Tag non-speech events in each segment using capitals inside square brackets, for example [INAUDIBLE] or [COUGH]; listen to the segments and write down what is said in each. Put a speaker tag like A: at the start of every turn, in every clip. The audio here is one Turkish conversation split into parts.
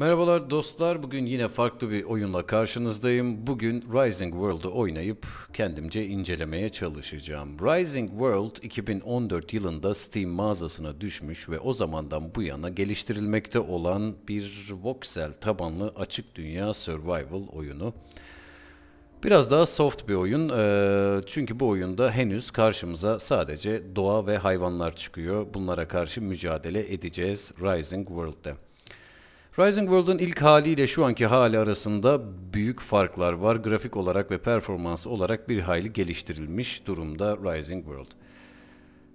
A: Merhabalar dostlar. Bugün yine farklı bir oyunla karşınızdayım. Bugün Rising World'u oynayıp kendimce incelemeye çalışacağım. Rising World 2014 yılında Steam mağazasına düşmüş ve o zamandan bu yana geliştirilmekte olan bir voxel tabanlı açık dünya survival oyunu. Biraz daha soft bir oyun çünkü bu oyunda henüz karşımıza sadece doğa ve hayvanlar çıkıyor. Bunlara karşı mücadele edeceğiz Rising World'de. Rising World'un ilk haliyle şu anki hali arasında büyük farklar var. Grafik olarak ve performans olarak bir hayli geliştirilmiş durumda Rising World.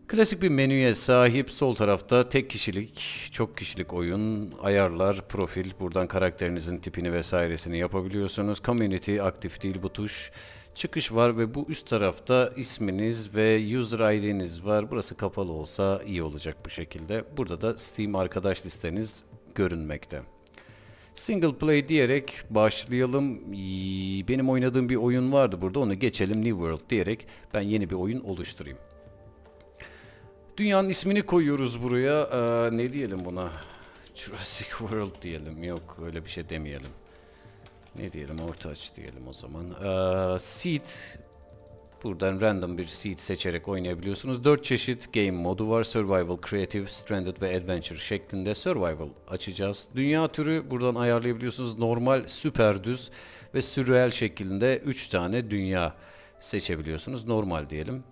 A: Klasik bir menüye sahip sol tarafta tek kişilik, çok kişilik oyun, ayarlar, profil, buradan karakterinizin tipini vesairesini yapabiliyorsunuz. Community aktif değil bu tuş. Çıkış var ve bu üst tarafta isminiz ve user ID'niz var. Burası kapalı olsa iyi olacak bu şekilde. Burada da Steam arkadaş listeniz görünmekte. Single play diyerek başlayalım. Benim oynadığım bir oyun vardı burada onu geçelim New World diyerek ben yeni bir oyun oluşturayım. Dünyanın ismini koyuyoruz buraya. Ee, ne diyelim buna? Jurassic [LAUGHS] World diyelim. Yok öyle bir şey demeyelim. Ne diyelim? Orta aç diyelim o zaman. Ee, seed Buradan random bir seed seçerek oynayabiliyorsunuz. 4 çeşit game modu var. Survival, Creative, Stranded ve Adventure şeklinde Survival açacağız. Dünya türü buradan ayarlayabiliyorsunuz. Normal, süper düz ve sürreel şeklinde 3 tane dünya seçebiliyorsunuz. Normal diyelim.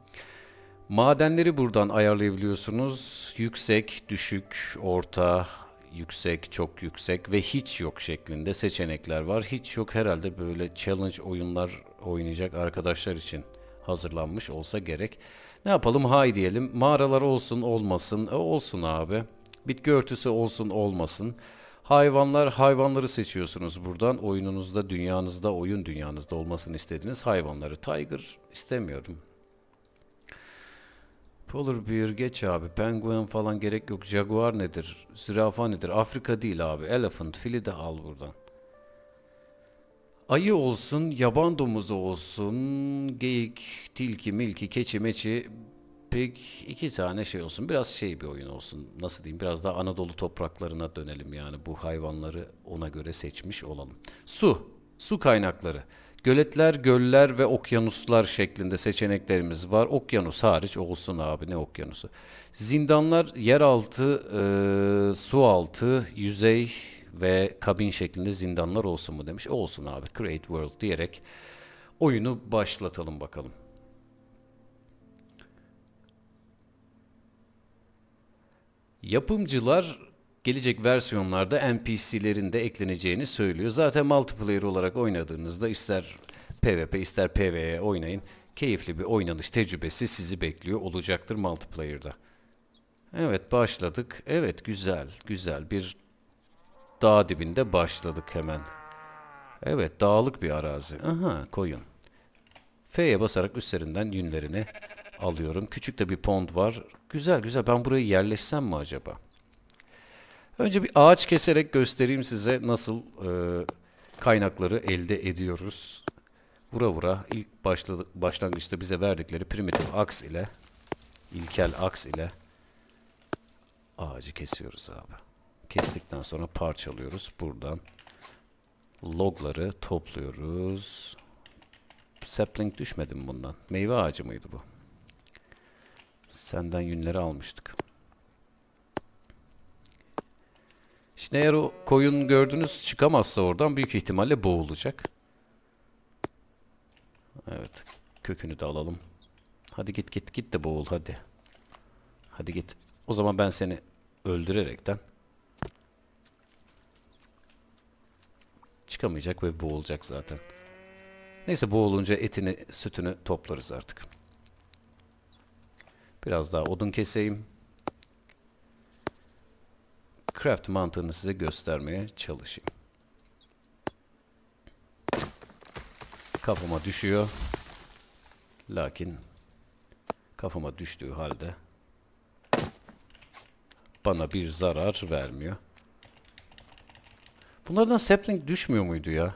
A: Madenleri buradan ayarlayabiliyorsunuz. Yüksek, düşük, orta, yüksek, çok yüksek ve hiç yok şeklinde seçenekler var. Hiç yok herhalde böyle challenge oyunlar oynayacak arkadaşlar için hazırlanmış olsa gerek. Ne yapalım hay diyelim. Mağaralar olsun olmasın. E, olsun abi. Bitki örtüsü olsun olmasın. Hayvanlar hayvanları seçiyorsunuz buradan. Oyununuzda, dünyanızda, oyun dünyanızda olmasını istediğiniz hayvanları. Tiger istemiyorum. Polar bear geç abi. Penguin falan gerek yok. Jaguar nedir? Zürafa nedir? Afrika değil abi. Elephant fili de al buradan ayı olsun, yaban domuzu olsun, geyik, tilki, milki, keçi, meçi pek iki tane şey olsun. Biraz şey bir oyun olsun. Nasıl diyeyim? Biraz daha Anadolu topraklarına dönelim yani. Bu hayvanları ona göre seçmiş olalım. Su, su kaynakları. Göletler, göller ve okyanuslar şeklinde seçeneklerimiz var. Okyanus hariç olsun abi ne okyanusu. Zindanlar yeraltı, e, su altı, yüzey, ve kabin şeklinde zindanlar olsun mu demiş. Olsun abi create world diyerek oyunu başlatalım bakalım. Yapımcılar gelecek versiyonlarda NPC'lerin de ekleneceğini söylüyor. Zaten multiplayer olarak oynadığınızda ister PvP ister PvE oynayın. Keyifli bir oynanış tecrübesi sizi bekliyor olacaktır multiplayer'da. Evet başladık. Evet güzel güzel bir dağ dibinde başladık hemen. Evet dağlık bir arazi. Aha koyun. F'ye basarak üstlerinden yünlerini alıyorum. Küçük de bir pond var. Güzel güzel ben buraya yerleşsem mi acaba? Önce bir ağaç keserek göstereyim size nasıl e, kaynakları elde ediyoruz. Vura vura ilk başladık, başlangıçta bize verdikleri primitif aks ile ilkel aks ile ağacı kesiyoruz abi. Kestikten sonra parçalıyoruz. Buradan logları topluyoruz. Sapling düşmedi mi bundan? Meyve ağacı mıydı bu? Senden yünleri almıştık. Şimdi eğer o koyun gördünüz çıkamazsa oradan büyük ihtimalle boğulacak. Evet. Kökünü de alalım. Hadi git git git de boğul hadi. Hadi git. O zaman ben seni öldürerekten çıkamayacak ve boğulacak zaten. Neyse boğulunca etini, sütünü toplarız artık. Biraz daha odun keseyim. Craft mantığını size göstermeye çalışayım. Kafama düşüyor. Lakin kafama düştüğü halde bana bir zarar vermiyor. Bunlardan sapling düşmüyor muydu ya?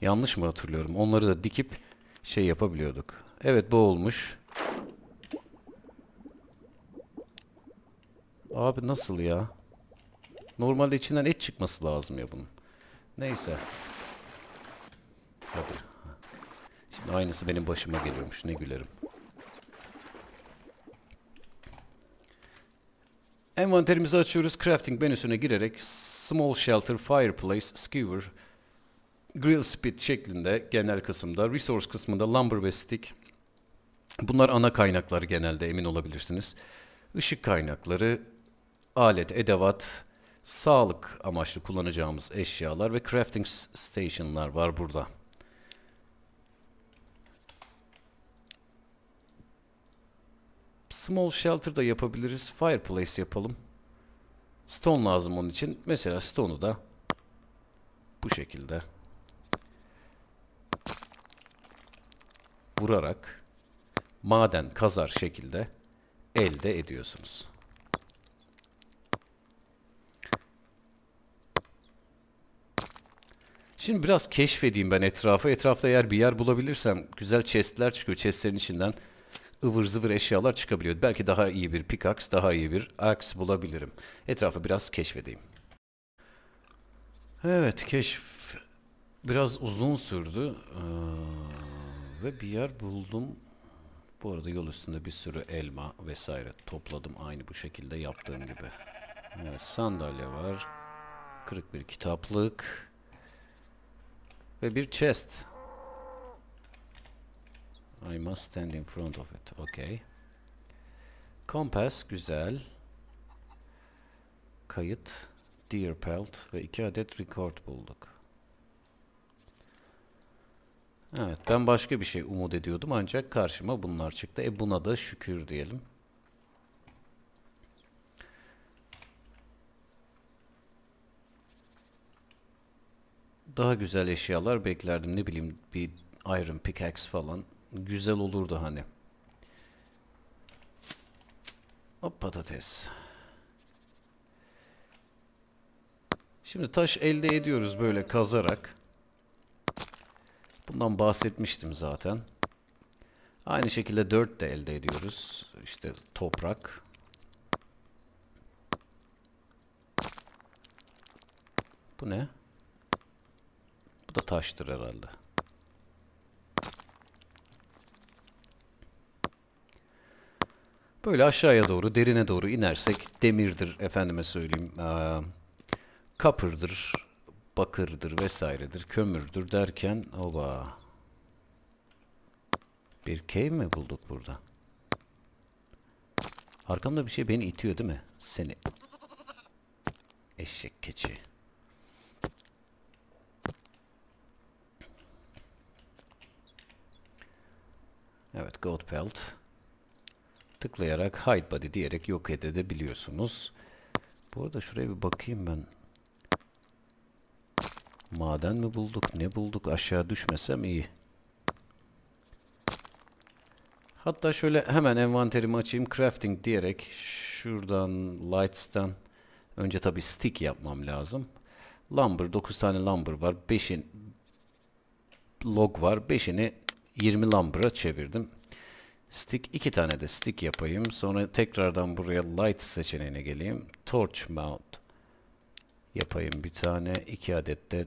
A: Yanlış mı hatırlıyorum? Onları da dikip şey yapabiliyorduk. Evet bu olmuş. Abi nasıl ya? Normalde içinden et çıkması lazım ya bunun. Neyse. Hadi. Şimdi aynısı benim başıma geliyormuş. Ne gülerim. Envanterimizi açıyoruz. Crafting menüsüne girerek Small Shelter Fireplace Skewer Grill Spit şeklinde genel kısımda. Resource kısmında Lumber ve Stick. Bunlar ana kaynakları genelde emin olabilirsiniz. Işık kaynakları, alet, edevat, sağlık amaçlı kullanacağımız eşyalar ve crafting station'lar var burada. Small shelter da yapabiliriz. Fireplace yapalım. Stone lazım onun için. Mesela stone'u da bu şekilde vurarak maden kazar şekilde elde ediyorsunuz. Şimdi biraz keşfedeyim ben etrafı. Etrafta eğer bir yer bulabilirsem güzel chestler çıkıyor. Chestlerin içinden ıvır zıvır eşyalar çıkabiliyor. Belki daha iyi bir pickaxe, daha iyi bir axe bulabilirim. Etrafı biraz keşfedeyim. Evet keşf biraz uzun sürdü. Ee, ve bir yer buldum. Bu arada yol üstünde bir sürü elma vesaire topladım aynı bu şekilde yaptığım gibi. Evet sandalye var. Kırık bir kitaplık. Ve bir chest. I must stand in front of it. Okay. Compass güzel. Kayıt. Deer pelt ve iki adet record bulduk. Evet ben başka bir şey umut ediyordum ancak karşıma bunlar çıktı. E buna da şükür diyelim. Daha güzel eşyalar beklerdim ne bileyim bir iron pickaxe falan güzel olurdu hani. Hop patates. Şimdi taş elde ediyoruz böyle kazarak. Bundan bahsetmiştim zaten. Aynı şekilde dört de elde ediyoruz. İşte toprak. Bu ne? Bu da taştır herhalde. Böyle aşağıya doğru, derine doğru inersek demirdir, efendime söyleyeyim, kapırdır, bakırdır vesairedir, kömürdür derken oba. Bir key mi bulduk burada? Arkamda bir şey beni itiyor değil mi? Seni. Eşek keçi. Evet, gold pelt tıklayarak hide body diyerek yok edebiliyorsunuz. Bu arada şuraya bir bakayım ben. Maden mi bulduk? Ne bulduk? Aşağı düşmesem iyi. Hatta şöyle hemen envanterimi açayım. Crafting diyerek şuradan lights'tan önce tabi stick yapmam lazım. Lumber 9 tane lumber var. 5'in log var. 5'ini 20 lumber'a çevirdim. Stick iki tane de stick yapayım. Sonra tekrardan buraya light seçeneğine geleyim. Torch mount yapayım bir tane. iki adet de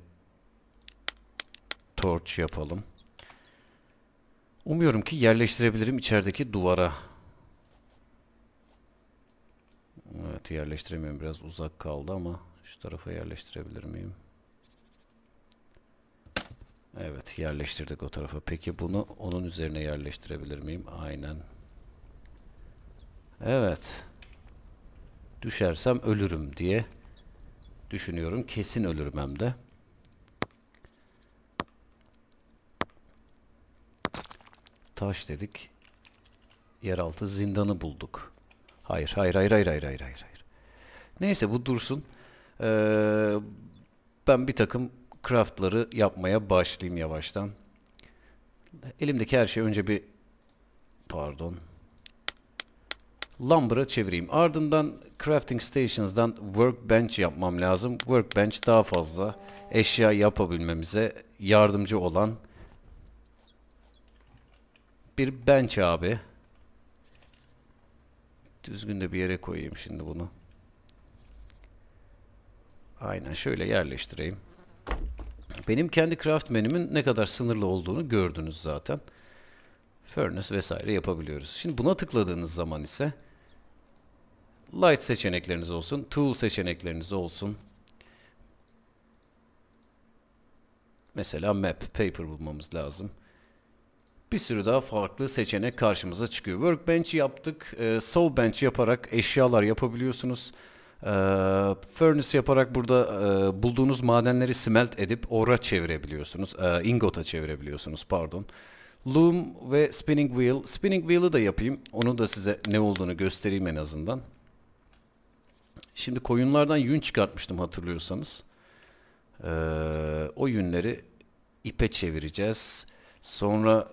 A: torch yapalım. Umuyorum ki yerleştirebilirim içerideki duvara. Evet yerleştiremiyorum. Biraz uzak kaldı ama şu tarafa yerleştirebilir miyim? Evet yerleştirdik o tarafa. Peki bunu onun üzerine yerleştirebilir miyim? Aynen. Evet. Düşersem ölürüm diye düşünüyorum. Kesin ölürüm hem de. Taş dedik. Yeraltı zindanı bulduk. Hayır, hayır, hayır, hayır, hayır, hayır, hayır. Neyse bu dursun. Ee, ben bir takım craftları yapmaya başlayayım yavaştan. Elimdeki her şeyi önce bir pardon lumber'a çevireyim. Ardından crafting stations'dan workbench yapmam lazım. Workbench daha fazla eşya yapabilmemize yardımcı olan bir bench abi. Düzgün de bir yere koyayım şimdi bunu. Aynen şöyle yerleştireyim. Benim kendi menümün ne kadar sınırlı olduğunu gördünüz zaten. Furnace vesaire yapabiliyoruz. Şimdi buna tıkladığınız zaman ise light seçenekleriniz olsun, tool seçenekleriniz olsun. Mesela map, paper bulmamız lazım. Bir sürü daha farklı seçenek karşımıza çıkıyor. Workbench yaptık. E, ee, saw yaparak eşyalar yapabiliyorsunuz. E, furnace yaparak burada e, bulduğunuz madenleri smelt edip ora çevirebiliyorsunuz. E, ingota çevirebiliyorsunuz pardon. Loom ve spinning wheel. Spinning wheel'ı da yapayım. Onu da size ne olduğunu göstereyim en azından. Şimdi koyunlardan yün çıkartmıştım hatırlıyorsanız. Ee, o yünleri ipe çevireceğiz. Sonra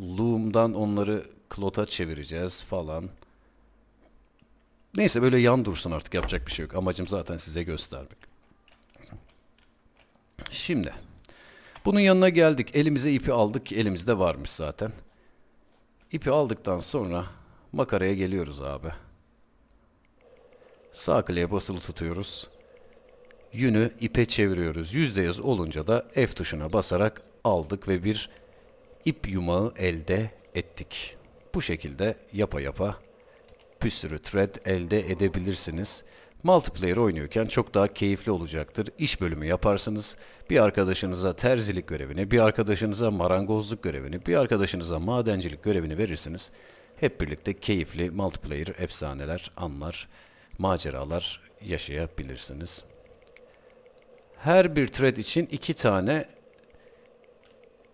A: loom'dan onları klota çevireceğiz falan. Neyse böyle yan dursun artık yapacak bir şey yok. Amacım zaten size göstermek. Şimdi bunun yanına geldik. Elimize ipi aldık. Elimizde varmış zaten. İpi aldıktan sonra makaraya geliyoruz abi. Sağ kliğe basılı tutuyoruz. Yünü ipe çeviriyoruz. %100 olunca da F tuşuna basarak aldık ve bir ip yumağı elde ettik. Bu şekilde yapa yapa bir sürü thread elde edebilirsiniz. Multiplayer oynuyorken çok daha keyifli olacaktır. İş bölümü yaparsınız. Bir arkadaşınıza terzilik görevini, bir arkadaşınıza marangozluk görevini, bir arkadaşınıza madencilik görevini verirsiniz. Hep birlikte keyifli multiplayer efsaneler, anlar, maceralar yaşayabilirsiniz. Her bir thread için iki tane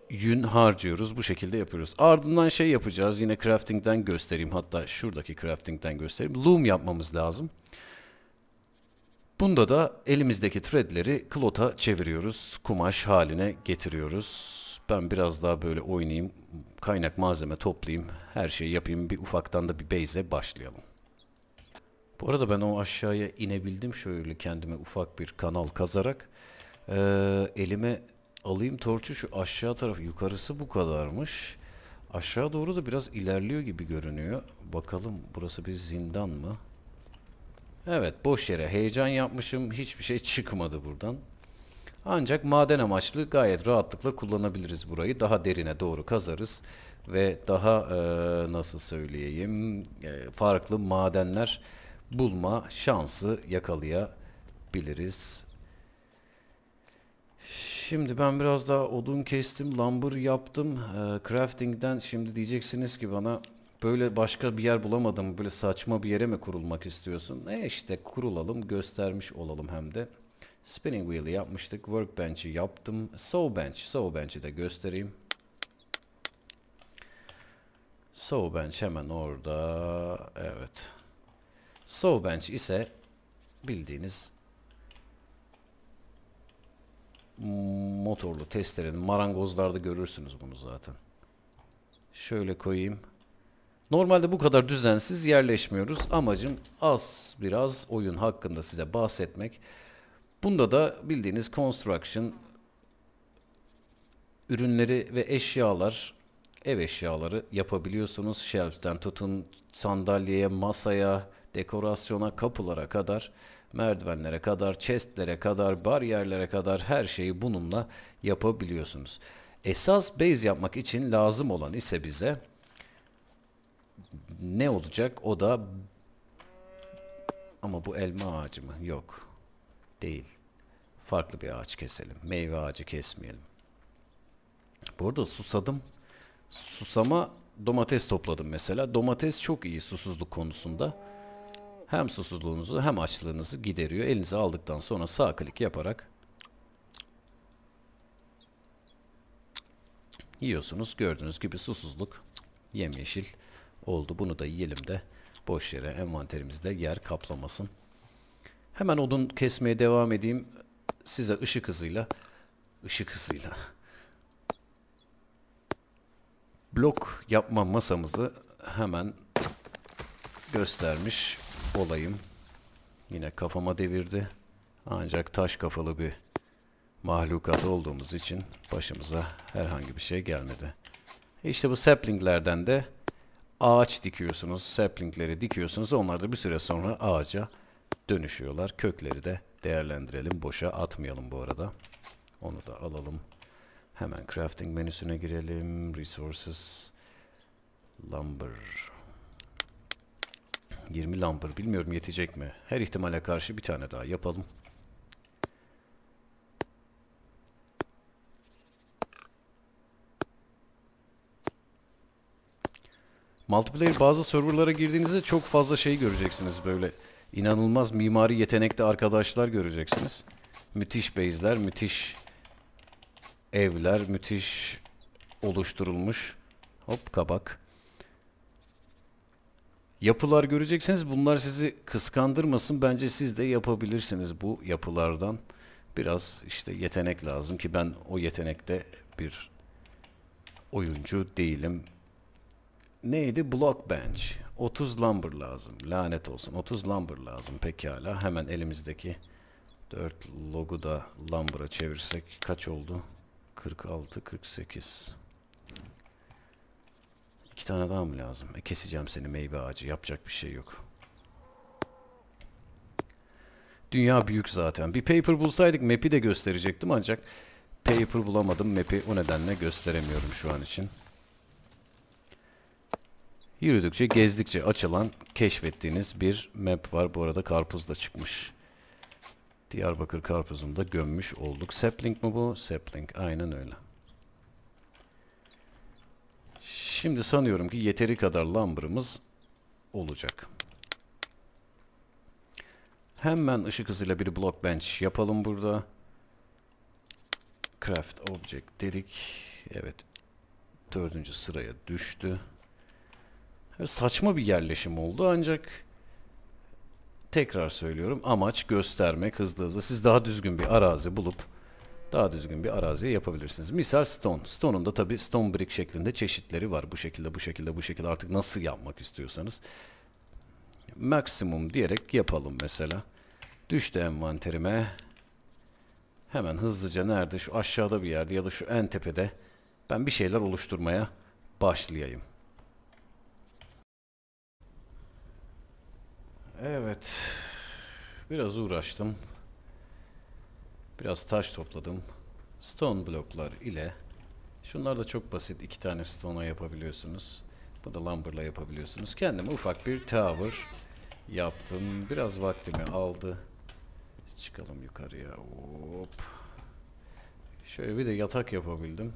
A: yün harcıyoruz. Bu şekilde yapıyoruz. Ardından şey yapacağız. Yine crafting'den göstereyim. Hatta şuradaki crafting'den göstereyim. Loom yapmamız lazım. Bunda da elimizdeki threadleri klota çeviriyoruz. Kumaş haline getiriyoruz. Ben biraz daha böyle oynayayım. Kaynak malzeme toplayayım. Her şeyi yapayım. Bir ufaktan da bir base'e başlayalım. Bu arada ben o aşağıya inebildim. Şöyle kendime ufak bir kanal kazarak. Ee, elime Alayım torçu şu aşağı taraf. Yukarısı bu kadarmış. Aşağı doğru da biraz ilerliyor gibi görünüyor. Bakalım burası bir zindan mı? Evet boş yere heyecan yapmışım. Hiçbir şey çıkmadı buradan. Ancak maden amaçlı gayet rahatlıkla kullanabiliriz burayı. Daha derine doğru kazarız ve daha e, nasıl söyleyeyim e, farklı madenler bulma şansı yakalayabiliriz Şimdi ben biraz daha odun kestim, lumber yaptım. E, crafting'den şimdi diyeceksiniz ki bana böyle başka bir yer bulamadım. Böyle saçma bir yere mi kurulmak istiyorsun? E işte kurulalım, göstermiş olalım hem de. Spinning wheel'i yapmıştık. Workbench'i yaptım. Saw bench. Saw bench'i de göstereyim. Saw bench hemen orada. Evet. Saw bench ise bildiğiniz motorlu testerenin marangozlarda görürsünüz bunu zaten. Şöyle koyayım. Normalde bu kadar düzensiz yerleşmiyoruz. Amacım az biraz oyun hakkında size bahsetmek. Bunda da bildiğiniz construction ürünleri ve eşyalar, ev eşyaları yapabiliyorsunuz. Shelf'ten tutun sandalyeye, masaya, dekorasyona, kapılara kadar merdivenlere kadar, chestlere kadar, bariyerlere kadar her şeyi bununla yapabiliyorsunuz. Esas base yapmak için lazım olan ise bize ne olacak? O da ama bu elma ağacı mı? Yok. Değil. Farklı bir ağaç keselim. Meyve ağacı kesmeyelim. Burada susadım. Susama domates topladım mesela. Domates çok iyi susuzluk konusunda hem susuzluğunuzu hem açlığınızı gideriyor. Elinize aldıktan sonra sağ klik yaparak yiyorsunuz. Gördüğünüz gibi susuzluk yemyeşil oldu. Bunu da yiyelim de boş yere envanterimizde yer kaplamasın. Hemen odun kesmeye devam edeyim. Size ışık hızıyla ışık hızıyla blok yapma masamızı hemen göstermiş olayım. Yine kafama devirdi. Ancak taş kafalı bir mahlukat olduğumuz için başımıza herhangi bir şey gelmedi. İşte bu saplinglerden de ağaç dikiyorsunuz. Saplingleri dikiyorsunuz. Onlar da bir süre sonra ağaca dönüşüyorlar. Kökleri de değerlendirelim. Boşa atmayalım bu arada. Onu da alalım. Hemen crafting menüsüne girelim. Resources. Lumber. 20 lumber. Bilmiyorum yetecek mi? Her ihtimale karşı bir tane daha yapalım. Multiplayer bazı serverlara girdiğinizde çok fazla şey göreceksiniz böyle. inanılmaz mimari yetenekli arkadaşlar göreceksiniz. Müthiş base'ler, müthiş evler, müthiş oluşturulmuş. Hop kabak yapılar göreceksiniz. Bunlar sizi kıskandırmasın. Bence siz de yapabilirsiniz bu yapılardan. Biraz işte yetenek lazım ki ben o yetenekte bir oyuncu değilim. Neydi? Block bench. 30 lumber lazım. Lanet olsun. 30 lumber lazım. Pekala. Hemen elimizdeki 4 logo da lumber'a çevirsek kaç oldu? 46, 48 tane daha mı lazım? E, keseceğim seni meyve ağacı. Yapacak bir şey yok. Dünya büyük zaten. Bir paper bulsaydık map'i de gösterecektim ancak paper bulamadım. Map'i o nedenle gösteremiyorum şu an için. Yürüdükçe, gezdikçe açılan, keşfettiğiniz bir map var. Bu arada karpuz da çıkmış. Diyarbakır karpuzunu da gömmüş olduk. Sapling mi bu? Sapling. Aynen öyle. Şimdi sanıyorum ki yeteri kadar lambırımız olacak. Hemen ışık hızıyla bir block bench yapalım burada. Craft object dedik. Evet. Dördüncü sıraya düştü. saçma bir yerleşim oldu ancak tekrar söylüyorum amaç göstermek hızlı hızlı. Siz daha düzgün bir arazi bulup daha düzgün bir araziye yapabilirsiniz. Misal stone. Stone'un da tabii stone brick şeklinde çeşitleri var. Bu şekilde, bu şekilde, bu şekilde artık nasıl yapmak istiyorsanız. Maksimum diyerek yapalım mesela. Düştü envanterime. Hemen hızlıca nerede? Şu aşağıda bir yerde ya da şu en tepede ben bir şeyler oluşturmaya başlayayım. Evet. Biraz uğraştım. Biraz taş topladım. Stone bloklar ile şunlar da çok basit. iki tane stone'a yapabiliyorsunuz. Bu da lumber'la yapabiliyorsunuz. Kendime ufak bir tower yaptım. Biraz vaktimi aldı. Çıkalım yukarıya. Hop. Şöyle bir de yatak yapabildim.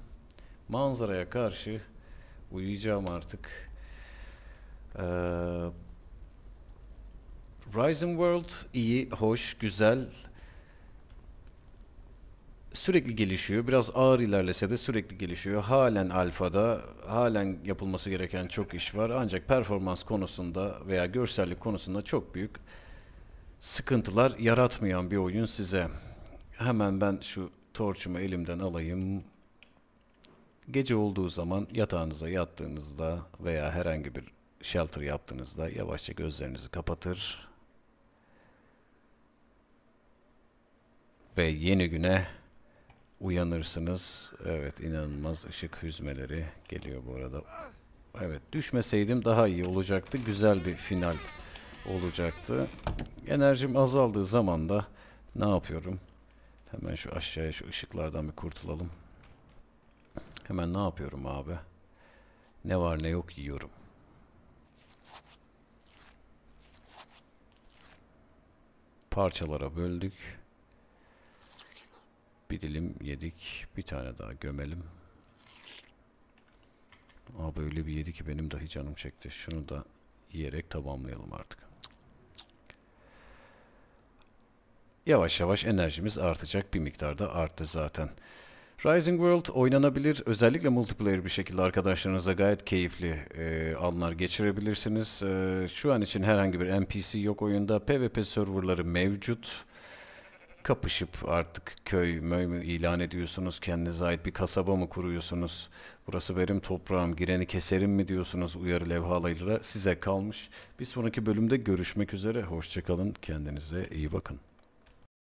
A: Manzaraya karşı uyuyacağım artık. Ee, Rising World iyi, hoş, güzel sürekli gelişiyor. Biraz ağır ilerlese de sürekli gelişiyor. Halen alfada, halen yapılması gereken çok iş var. Ancak performans konusunda veya görsellik konusunda çok büyük sıkıntılar yaratmayan bir oyun size. Hemen ben şu torçumu elimden alayım. Gece olduğu zaman yatağınıza yattığınızda veya herhangi bir shelter yaptığınızda yavaşça gözlerinizi kapatır. ve yeni güne uyanırsınız. Evet inanılmaz ışık hüzmeleri geliyor bu arada. Evet düşmeseydim daha iyi olacaktı. Güzel bir final olacaktı. Enerjim azaldığı zaman da ne yapıyorum? Hemen şu aşağıya şu ışıklardan bir kurtulalım. Hemen ne yapıyorum abi? Ne var ne yok yiyorum. Parçalara böldük. Bir dilim yedik. Bir tane daha gömelim. Aa böyle bir yedi ki benim dahi canım çekti. Şunu da yiyerek tamamlayalım artık. Yavaş yavaş enerjimiz artacak. Bir miktarda arttı zaten. Rising World oynanabilir. Özellikle multiplayer bir şekilde arkadaşlarınıza gayet keyifli e, anlar geçirebilirsiniz. E, şu an için herhangi bir NPC yok oyunda. PvP serverları mevcut kapışıp artık köy möy ilan ediyorsunuz kendinize ait bir kasaba mı kuruyorsunuz burası benim toprağım gireni keserim mi diyorsunuz uyarı levhalarıyla size kalmış bir sonraki bölümde görüşmek üzere hoşçakalın kendinize iyi bakın.